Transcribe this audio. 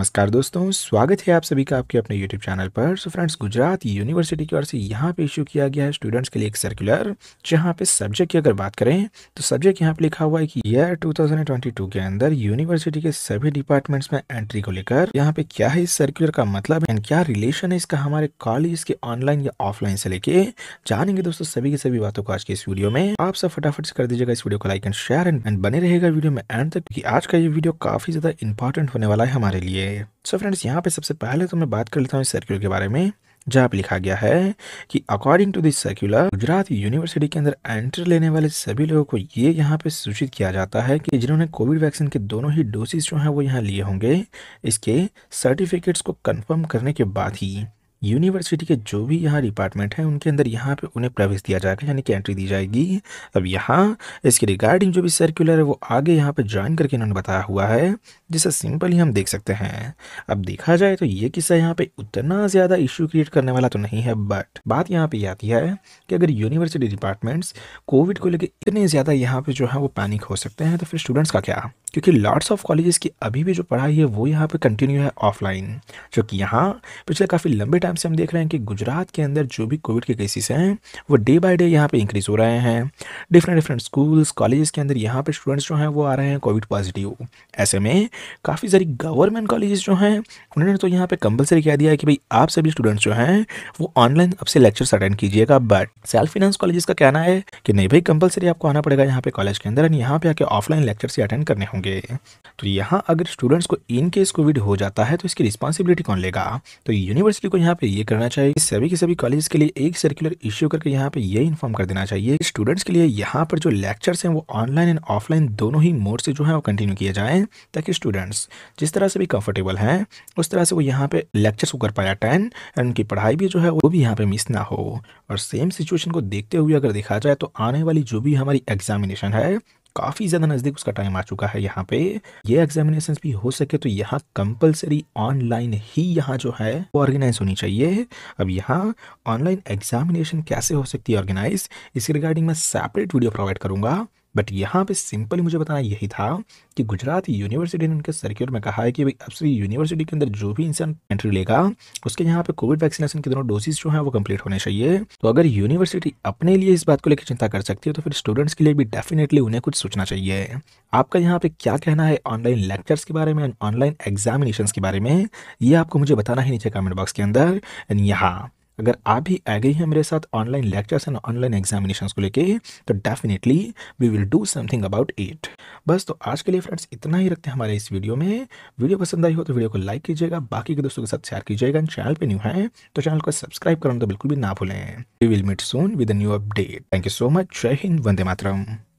नमस्कार दोस्तों स्वागत है आप सभी का आपके अपने YouTube चैनल पर सो फ्रेंड्स गुजरात यूनिवर्सिटी की ओर से यहाँ पे इशू किया गया है स्टूडेंट्स के लिए एक सर्कुलर जहाँ पे सब्जेक्ट की अगर बात करें तो सब्जेक्ट यहाँ पे लिखा हुआ है कि ईयर 2022 के अंदर यूनिवर्सिटी के सभी डिपार्टमेंट्स में एंट्री को लेकर यहाँ पे क्या है इस सर्कुलर का मतलब एंड क्या रिलेशन है इसका हमारे कॉलेज के ऑनलाइन या ऑफलाइन से लेके जानेंगे दोस्तों सभी की सभी बातों को आज के इस वीडियो में आप सब फटाफट से कर दीजिएगा इस वीडियो को लाइक एंड शेयर एंड बने रहेगा वीडियो में एंड तक आज का ये वीडियो काफी ज्यादा इंपॉर्टेंट होने वाला है हमारे लिए है सो फ्रेंड्स यहाँ पे सबसे पहले तो मैं बात कर लेता हूँ इस सर्कुलर के बारे में जहाँ पे लिखा गया है कि according to this circular Gujarat university के अंदर एंट्री लेने वाले सभी लोगों को ये यहाँ पे सूचित किया जाता है कि जिन्होंने कोविड वैक्सीन के दोनों ही डोसेज जो हैं वो यहाँ लिए होंगे इसके सर्टिफिकेट्स को कन्फर्म करने के बाद ही यूनिवर्सिटी के जो भी यहाँ डिपार्टमेंट हैं उनके अंदर यहाँ पे उन्हें प्रवेश दिया जाएगा यानी कि एंट्री दी जाएगी अब यहाँ इसके रिगार्डिंग जो भी सर्कुलर है वो आगे यहाँ पे ज्वाइन करके इन्होंने बताया हुआ है जिसे सिंपली हम देख सकते हैं अब देखा जाए तो ये किस्सा यहाँ पे उतना ज़्यादा इश्यू क्रिएट करने वाला तो नहीं है बट बात यहाँ पर यह आती है कि अगर यूनिवर्सिटी डिपार्टमेंट्स कोविड को लेकर इतने ज़्यादा यहाँ पर जो है वो पैनिक हो सकते हैं तो फिर स्टूडेंट्स का क्या क्योंकि लॉट्स ऑफ कॉलेजेस की अभी भी जो पढ़ाई है वो यहाँ पे कंटिन्यू है ऑफलाइन जो कि यहाँ पिछले काफ़ी लंबे टाइम से हम देख रहे हैं कि गुजरात के अंदर जो भी कोविड के केसेस हैं वो डे बाय डे यहाँ पे इंक्रीज़ हो रहे हैं डिफरेंट डिफरेंट स्कूल्स कॉलेजेस के अंदर यहाँ पे स्टूडेंट्स जो हैं वो आ रहे हैं कोविड पॉजिटिव ऐसे में काफ़ी सारी गवर्नमेंट कॉलेजेस जो हैं उन्होंने तो यहाँ पर कंपलसरी कह दिया है कि भाई आप सभी स्टूडेंट्स जो हैं वो ऑनलाइन अब से लेक्चर्स अटेंड कीजिएगा बट सेल्फ फिनेंस कॉलेज का कहना है कि नहीं भाई कंपलसरी आपको आना पड़ेगा यहाँ पे कॉलेज के अंदर एंड यहाँ पे आके ऑफलाइन लेक्चर्स ही अटेंड करने होंगे होंगे तो यहाँ अगर स्टूडेंट्स को इन केस कोविड हो जाता है तो इसकी रिस्पांसिबिलिटी कौन लेगा तो यूनिवर्सिटी को यहाँ पे ये करना चाहिए कि सभी के सभी कॉलेज के लिए एक सर्कुलर इश्यू करके यहाँ पे ये इन्फॉर्म कर देना चाहिए स्टूडेंट्स के लिए यहाँ पर जो लेक्चर्स हैं वो ऑनलाइन एंड ऑफलाइन दोनों ही मोड से जो है वो कंटिन्यू किया जाए ताकि स्टूडेंट्स जिस तरह से भी कंफर्टेबल हैं उस तरह से वो यहाँ पे लेक्चर्स को कर पाया टेन एंड उनकी पढ़ाई भी जो है वो भी यहाँ पे मिस ना हो और सेम सिचुएशन को देखते हुए अगर देखा जाए तो आने वाली जो भी हमारी एग्जामिनेशन है काफ़ी ज़्यादा नज़दीक उसका टाइम आ चुका है यहाँ पे ये एग्जामिनेशन भी हो सके तो यहाँ कंपलसरी ऑनलाइन ही यहाँ जो है वो ऑर्गेनाइज होनी चाहिए अब यहाँ ऑनलाइन एग्जामिनेशन कैसे हो सकती है ऑर्गेनाइज इसके रिगार्डिंग मैं सेपरेट वीडियो प्रोवाइड करूँगा बट यहाँ पे सिंपली मुझे बताना यही था कि गुजरात यूनिवर्सिटी ने उनके सर्क्यूलर में कहा है कि भाई अब से यूनिवर्सिटी के अंदर जो भी इंसान एंट्री लेगा उसके यहाँ पे कोविड वैक्सीनेशन के दोनों डोजेस जो है वो कंप्लीट होने चाहिए तो अगर यूनिवर्सिटी अपने लिए इस बात को लेकर चिंता कर सकती है तो फिर स्टूडेंट्स के लिए भी डेफिनेटली उन्हें कुछ सोचना चाहिए आपका यहाँ पे क्या कहना है ऑनलाइन लेक्चर्स के बारे में एंड ऑनलाइन एग्जामिनेशन के बारे में ये आपको मुझे बताना है नीचे कमेंट बॉक्स के अंदर एंड यहाँ अगर आप भी आ गई हैं मेरे साथ online lectures and online examination को लेके तो definitely we will do something about it बस तो आज के लिए फ्रेंड्स इतना ही रखते हैं हमारे इस वीडियो में वीडियो पसंद आई हो तो वीडियो को लाइक कीजिएगा बाकी के दोस्तों के साथ शेयर कीजिएगा चैनल पर न्यू है तो चैनल को सब्सक्राइब करना तो बिल्कुल भी ना भूलें we will meet soon with new update thank you so much जय हिंद वंदे मातरम